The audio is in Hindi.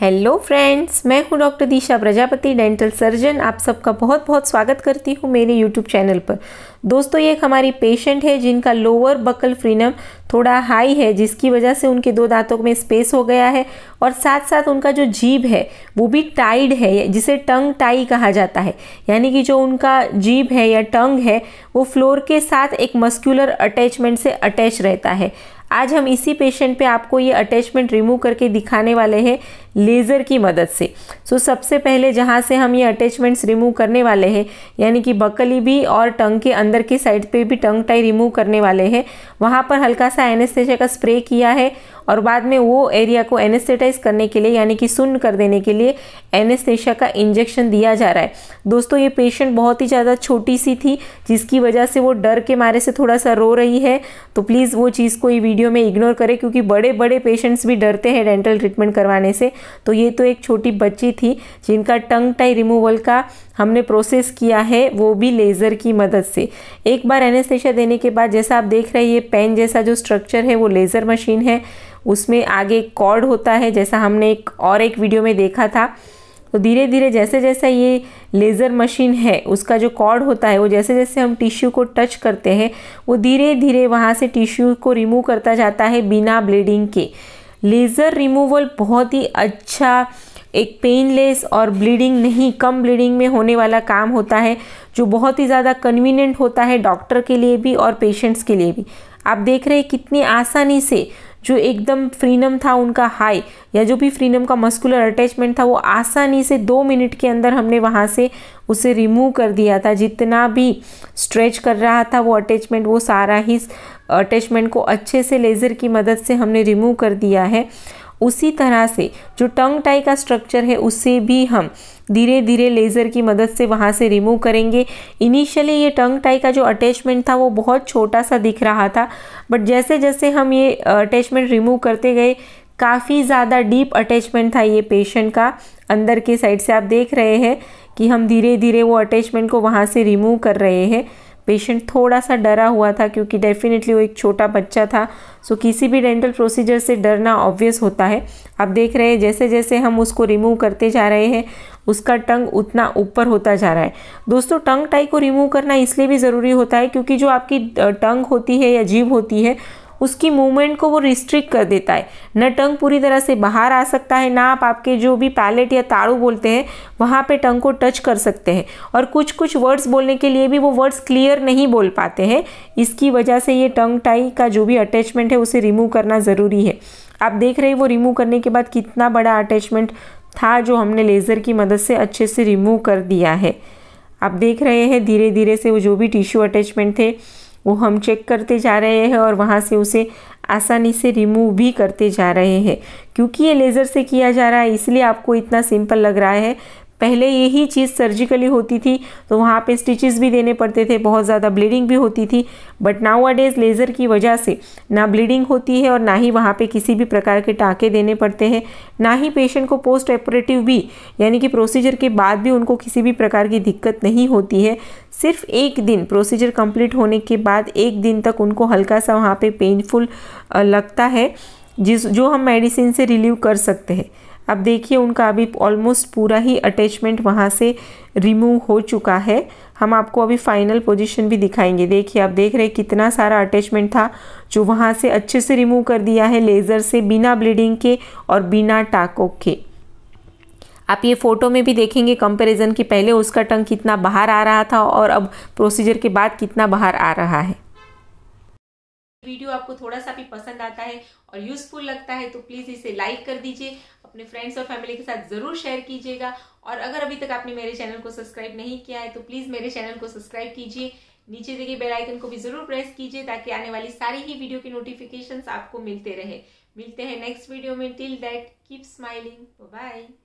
हेलो फ्रेंड्स मैं हूं doctor Disha Prajapati dental surgeon आप सबका बहुत बहुत स्वागत करती हूं मेरे यूट्यूब चैनल पर दोस्तों ये एक हमारी पेशेंट है जिनका लोअर बकल फ्रीनम थोड़ा हाई है जिसकी वजह से उनके दो दांतों में स्पेस हो गया है और साथ साथ उनका जो जीभ है वो भी टाइड है जिसे टंग टाई कहा जाता है यानी कि जो उनका जीभ है या टंग है वो फ्लोर के साथ एक मस्क्यूलर अटैचमेंट से अटैच रहता है आज हम इसी पेशेंट पे आपको ये अटैचमेंट रिमूव करके दिखाने वाले हैं लेज़र की मदद से सो so, सबसे पहले जहाँ से हम ये अटैचमेंट्स रिमूव करने वाले हैं यानी कि बकली भी और टंग के अंदर की साइड पे भी टंग टाई रिमूव करने वाले हैं वहाँ पर हल्का सा एनेस्थेशिया का स्प्रे किया है और बाद में वो एरिया को एनेस्थेटाइज करने के लिए यानी कि सुन्न कर देने के लिए एनेस्थेशिया का इंजेक्शन दिया जा रहा है दोस्तों ये पेशेंट बहुत ही ज़्यादा छोटी सी थी जिसकी वजह से वो डर के मारे से थोड़ा सा रो रही है तो प्लीज़ वो चीज़ को ये वीडियो में इग्नोर करें क्योंकि बड़े बड़े पेशेंट्स भी डरते हैं डेंटल ट्रीटमेंट करवाने से तो ये तो एक छोटी बच्ची थी जिनका टंग टाई रिमूवल का हमने प्रोसेस किया है वो भी लेज़र की मदद से एक बार एनेस्थेशिया देने के बाद जैसा आप देख रहे हैं ये पेन जैसा जो स्ट्रक्चर है वो लेज़र मशीन है उसमें आगे एक कॉर्ड होता है जैसा हमने एक और एक वीडियो में देखा था तो धीरे धीरे जैसे जैसे ये लेज़र मशीन है उसका जो कॉर्ड होता है वो जैसे जैसे हम टिश्यू को टच करते हैं वो धीरे धीरे वहाँ से टिश्यू को रिमूव करता जाता है बिना ब्लीडिंग के लेज़र रिमूवल बहुत ही अच्छा एक पेनलेस और ब्लीडिंग नहीं कम ब्लीडिंग में होने वाला काम होता है जो बहुत ही ज़्यादा कन्वीनियंट होता है डॉक्टर के लिए भी और पेशेंट्स के लिए भी आप देख रहे हैं कितनी आसानी से जो एकदम फ्रीनम था उनका हाई या जो भी फ्रीनम का मस्कुलर अटैचमेंट था वो आसानी से दो मिनट के अंदर हमने वहाँ से उसे रिमूव कर दिया था जितना भी स्ट्रेच कर रहा था वो अटैचमेंट वो सारा ही अटैचमेंट को अच्छे से लेज़र की मदद से हमने रिमूव कर दिया है उसी तरह से जो टंग टाई का स्ट्रक्चर है उसे भी हम धीरे धीरे लेज़र की मदद से वहाँ से रिमूव करेंगे इनिशियली ये टंग टाई का जो अटैचमेंट था वो बहुत छोटा सा दिख रहा था बट जैसे जैसे हम ये अटैचमेंट रिमूव करते गए काफ़ी ज़्यादा डीप अटैचमेंट था ये पेशेंट का अंदर के साइड से आप देख रहे हैं कि हम धीरे धीरे वो अटैचमेंट को वहाँ से रिमूव कर रहे हैं पेशेंट थोड़ा सा डरा हुआ था क्योंकि डेफिनेटली वो एक छोटा बच्चा था सो किसी भी डेंटल प्रोसीजर से डरना ऑब्वियस होता है आप देख रहे हैं जैसे जैसे हम उसको रिमूव करते जा रहे हैं उसका टंग उतना ऊपर होता जा रहा है दोस्तों टंग टाई को रिमूव करना इसलिए भी ज़रूरी होता है क्योंकि जो आपकी टंग होती है या जीव होती है उसकी मूवमेंट को वो रिस्ट्रिक्ट कर देता है न टंग पूरी तरह से बाहर आ सकता है ना आप आपके जो भी पैलेट या ताड़ू बोलते हैं वहाँ पे टंग को टच कर सकते हैं और कुछ कुछ वर्ड्स बोलने के लिए भी वो वर्ड्स क्लियर नहीं बोल पाते हैं इसकी वजह से ये टंग टाई का जो भी अटैचमेंट है उसे रिमूव करना ज़रूरी है आप देख रहे हैं वो रिमूव करने के बाद कितना बड़ा अटैचमेंट था जो हमने लेज़र की मदद से अच्छे से रिमूव कर दिया है आप देख रहे हैं धीरे धीरे से वो जो भी टिश्यू अटैचमेंट थे वो हम चेक करते जा रहे हैं और वहाँ से उसे आसानी से रिमूव भी करते जा रहे हैं क्योंकि ये लेज़र से किया जा रहा है इसलिए आपको इतना सिंपल लग रहा है पहले यही चीज़ सर्जिकली होती थी तो वहाँ पे स्टिचेस भी देने पड़ते थे बहुत ज़्यादा ब्लीडिंग भी होती थी बट नाउ अडेज लेज़र की वजह से ना ब्लीडिंग होती है और ना ही वहाँ पे किसी भी प्रकार के टाँके देने पड़ते हैं ना ही पेशेंट को पोस्ट ऑपरेटिव भी यानी कि प्रोसीजर के बाद भी उनको किसी भी प्रकार की दिक्कत नहीं होती है सिर्फ एक दिन प्रोसीजर कंप्लीट होने के बाद एक दिन तक उनको हल्का सा वहाँ पे पेनफुल लगता है जिस जो हम मेडिसिन से रिलीव कर सकते हैं अब देखिए उनका अभी ऑलमोस्ट पूरा ही अटैचमेंट वहाँ से रिमूव हो चुका है हम आपको अभी फाइनल पोजीशन भी दिखाएंगे देखिए आप देख रहे हैं कितना सारा अटैचमेंट था जो वहाँ से अच्छे से रिमूव कर दिया है लेज़र से बिना ब्लीडिंग के और बिना टाकों के आप ये फ़ोटो में भी देखेंगे कंपैरिजन कि पहले उसका टंग कितना बाहर आ रहा था और अब प्रोसीजर के बाद कितना बाहर आ रहा है वीडियो आपको थोड़ा सा भी पसंद आता है और यूज़फुल लगता है तो प्लीज़ इसे लाइक कर दीजिए अपने फ्रेंड्स और फैमिली के साथ ज़रूर शेयर कीजिएगा और अगर अभी तक आपने मेरे चैनल को सब्सक्राइब नहीं किया है तो प्लीज़ मेरे चैनल को सब्सक्राइब कीजिए नीचे देखिए बेल आइकन को भी ज़रूर प्रेस कीजिए ताकि आने वाली सारी ही वीडियो की नोटिफिकेशन आपको मिलते रहे मिलते हैं नेक्स्ट वीडियो में till that keep smiling bye